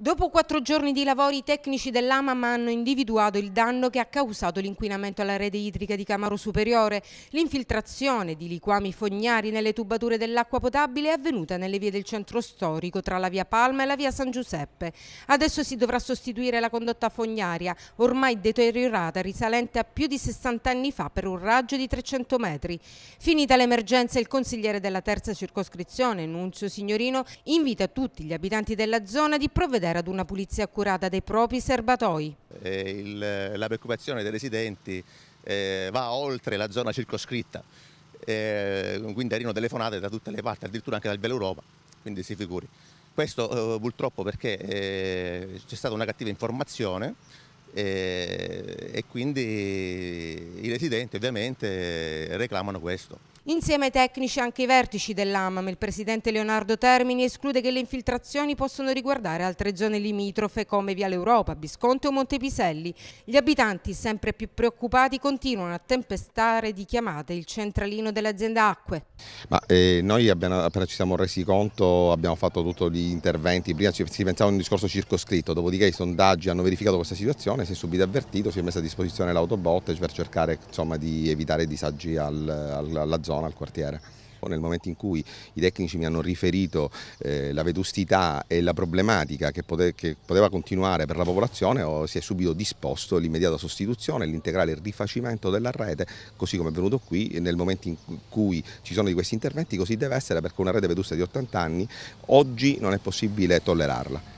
Dopo quattro giorni di lavori, i tecnici dell'AMAM hanno individuato il danno che ha causato l'inquinamento alla rete idrica di Camaro Superiore. L'infiltrazione di liquami fognari nelle tubature dell'acqua potabile è avvenuta nelle vie del centro storico, tra la via Palma e la via San Giuseppe. Adesso si dovrà sostituire la condotta fognaria, ormai deteriorata, risalente a più di 60 anni fa per un raggio di 300 metri. Finita l'emergenza, il consigliere della terza circoscrizione, Nunzio Signorino, invita tutti gli abitanti della zona di provvedere procedere ad una pulizia accurata dei propri serbatoi. Eh, il, la preoccupazione dei residenti eh, va oltre la zona circoscritta, eh, quindi arrivano telefonate da tutte le parti, addirittura anche dal Europa, quindi si figuri. Questo eh, purtroppo perché eh, c'è stata una cattiva informazione eh, e quindi i residenti ovviamente reclamano questo. Insieme ai tecnici anche i vertici dell'AMAM, il presidente Leonardo Termini esclude che le infiltrazioni possono riguardare altre zone limitrofe come Viale Europa, Bisconte o Montepiselli. Gli abitanti, sempre più preoccupati, continuano a tempestare di chiamate il centralino dell'azienda Acque. Ma, eh, noi abbiamo, appena ci siamo resi conto abbiamo fatto tutti gli interventi, prima ci, si pensava a un discorso circoscritto, dopodiché i sondaggi hanno verificato questa situazione, si è subito avvertito, si è messa a disposizione l'autobot per cercare insomma, di evitare disagi al, al, alla zona zona, al quartiere. Nel momento in cui i tecnici mi hanno riferito eh, la vetustità e la problematica che, pote che, poteva continuare per la popolazione, ho, si è subito disposto l'immediata sostituzione, l'integrale rifacimento della rete, così come è venuto qui, nel momento in cui ci sono di questi interventi, così deve essere perché una rete vetusta di 80 anni oggi non è possibile tollerarla.